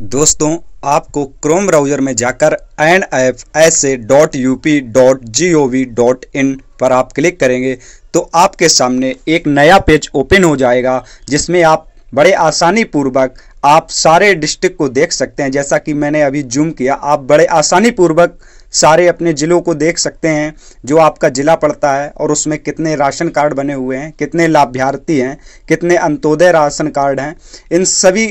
दोस्तों आपको Chrome browser में जाकर N F S A dot U P dot G O V dot in पर आप क्लिक करेंगे तो आपके सामने एक नया पेज ओपन हो जाएगा जिसमें आप बड़े आसानी पूर्वक आप सारे डिस्ट्रिक्ट को देख सकते हैं जैसा कि मैंने अभी जूम किया आप बड़े आसानी पूर्वक सारे अपने ज़िलों को देख सकते हैं जो आपका ज़िला पड़ता है और उसमें कितने राशन कार्ड बने हुए हैं कितने लाभार्थी हैं कितने अंत्योदय राशन कार्ड हैं इन सभी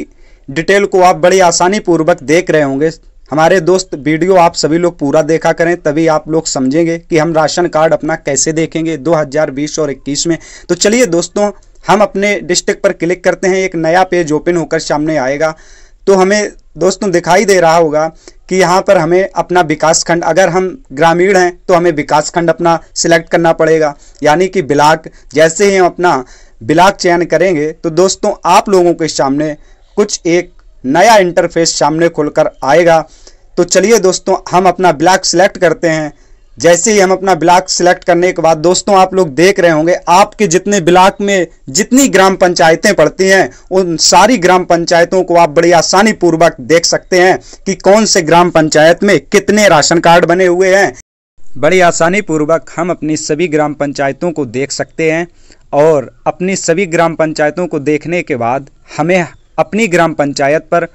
डिटेल को आप बड़ी आसानी पूर्वक देख रहे होंगे हमारे दोस्त वीडियो आप सभी लोग पूरा देखा करें तभी आप लोग समझेंगे कि हम राशन कार्ड अपना कैसे देखेंगे 2020 और 21 में तो चलिए दोस्तों हम अपने डिस्ट्रिक्ट पर क्लिक करते हैं एक नया पेज ओपन होकर सामने आएगा तो हमें दोस्तों दिखाई दे रहा होगा कि यहाँ पर हमें अपना विकास खंड अगर हम ग्रामीण हैं तो हमें विकास खंड अपना सिलेक्ट करना पड़ेगा यानी कि ब्लाक जैसे ही हम अपना ब्लाक चयन करेंगे तो दोस्तों आप लोगों के सामने कुछ एक नया इंटरफेस सामने खुलकर आएगा तो चलिए दोस्तों हम अपना ब्लैक सिलेक्ट करते हैं जैसे ही हम अपना ब्लॉक सिलेक्ट करने के बाद दोस्तों आप लोग देख रहे होंगे आपके जितने ब्लॉक में जितनी ग्राम पंचायतें पड़ती हैं उन सारी ग्राम पंचायतों को आप बड़ी आसानी पूर्वक देख सकते हैं कि कौन से ग्राम पंचायत में कितने राशन कार्ड बने हुए हैं बड़ी आसानी पूर्वक हम अपनी सभी ग्राम पंचायतों को देख सकते हैं और अपनी सभी ग्राम पंचायतों को देखने के बाद हमें अपनी ग्राम पंचायत पर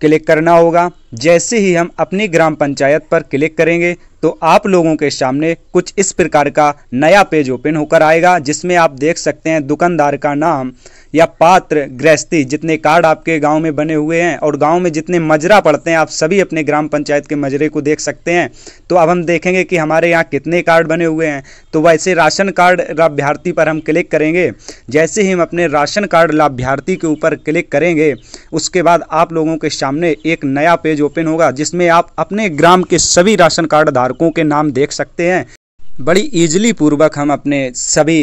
क्लिक करना होगा जैसे ही हम अपनी ग्राम पंचायत पर क्लिक करेंगे तो आप लोगों के सामने कुछ इस प्रकार का नया पेज ओपन होकर आएगा जिसमें आप देख सकते हैं दुकानदार का नाम या पात्र गृहस्थी जितने कार्ड आपके गांव में बने हुए हैं और गांव में जितने मजरा पड़ते हैं आप सभी अपने ग्राम पंचायत के मजरे को देख सकते हैं तो अब हम देखेंगे कि हमारे यहाँ कितने कार्ड बने हुए हैं तो वैसे राशन कार्ड लाभ्यार्थी पर हम क्लिक करेंगे जैसे ही हम अपने राशन कार्ड लाभ्यार्थी के ऊपर क्लिक करेंगे उसके बाद आप लोगों के सामने एक नया पेज ओपन होगा जिसमें आप अपने ग्राम के सभी राशन कार्ड धारकों के नाम देख सकते हैं बड़ी ईजिली पूर्वक हम अपने सभी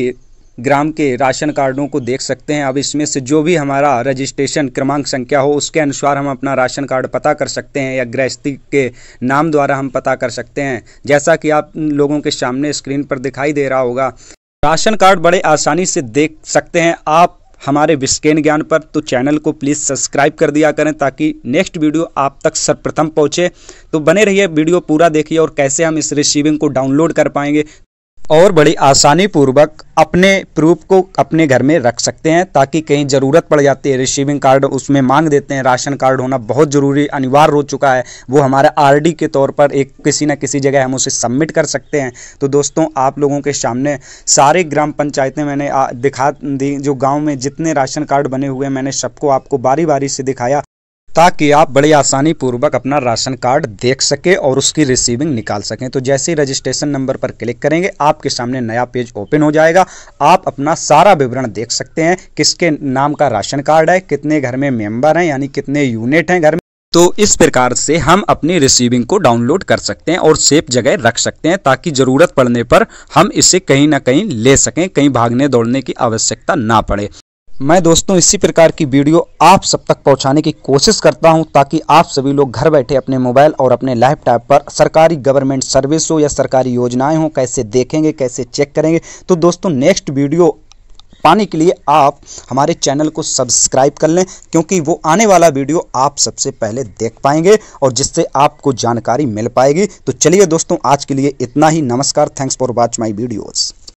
ग्राम के राशन कार्डों को देख सकते हैं अब इसमें से जो भी हमारा रजिस्ट्रेशन क्रमांक संख्या हो उसके अनुसार हम अपना राशन कार्ड पता कर सकते हैं या गृहस्थी के नाम द्वारा हम पता कर सकते हैं जैसा कि आप लोगों के सामने स्क्रीन पर दिखाई दे रहा होगा राशन कार्ड बड़े आसानी से देख सकते हैं आप हमारे विस्केन ज्ञान पर तो चैनल को प्लीज़ सब्सक्राइब कर दिया करें ताकि नेक्स्ट वीडियो आप तक सर्वप्रथम पहुँचे तो बने रहिए वीडियो पूरा देखिए और कैसे हम इस रिसीविंग को डाउनलोड कर पाएंगे और बड़ी आसानी पूर्वक अपने प्रूफ को अपने घर में रख सकते हैं ताकि कहीं ज़रूरत पड़ जाती है रिसीविंग कार्ड उसमें मांग देते हैं राशन कार्ड होना बहुत ज़रूरी अनिवार्य हो चुका है वो हमारा आरडी के तौर पर एक किसी न किसी जगह हम उसे सबमिट कर सकते हैं तो दोस्तों आप लोगों के सामने सारे ग्राम पंचायतें मैंने दिखा दी जो गाँव में जितने राशन कार्ड बने हुए मैंने सबको आपको बारी बारी से दिखाया ताकि आप बड़ी आसानी पूर्वक अपना राशन कार्ड देख सकें और उसकी रिसीविंग निकाल सकें तो जैसे ही रजिस्ट्रेशन नंबर पर क्लिक करेंगे आपके सामने नया पेज ओपन हो जाएगा आप अपना सारा विवरण देख सकते हैं किसके नाम का राशन कार्ड है कितने घर में मेंबर हैं यानी कितने यूनिट हैं घर में तो इस प्रकार से हम अपनी रिसीविंग को डाउनलोड कर सकते हैं और सेफ जगह रख सकते हैं ताकि ज़रूरत पड़ने पर हम इसे कहीं ना कहीं ले सकें कहीं भागने दौड़ने की आवश्यकता ना पड़े मैं दोस्तों इसी प्रकार की वीडियो आप सब तक पहुंचाने की कोशिश करता हूं ताकि आप सभी लोग घर बैठे अपने मोबाइल और अपने लैपटॉप पर सरकारी गवर्नमेंट सर्विस हो या सरकारी योजनाएं हों कैसे देखेंगे कैसे चेक करेंगे तो दोस्तों नेक्स्ट वीडियो पाने के लिए आप हमारे चैनल को सब्सक्राइब कर लें क्योंकि वो आने वाला वीडियो आप सबसे पहले देख पाएंगे और जिससे आपको जानकारी मिल पाएगी तो चलिए दोस्तों आज के लिए इतना ही नमस्कार thanks for watch my videos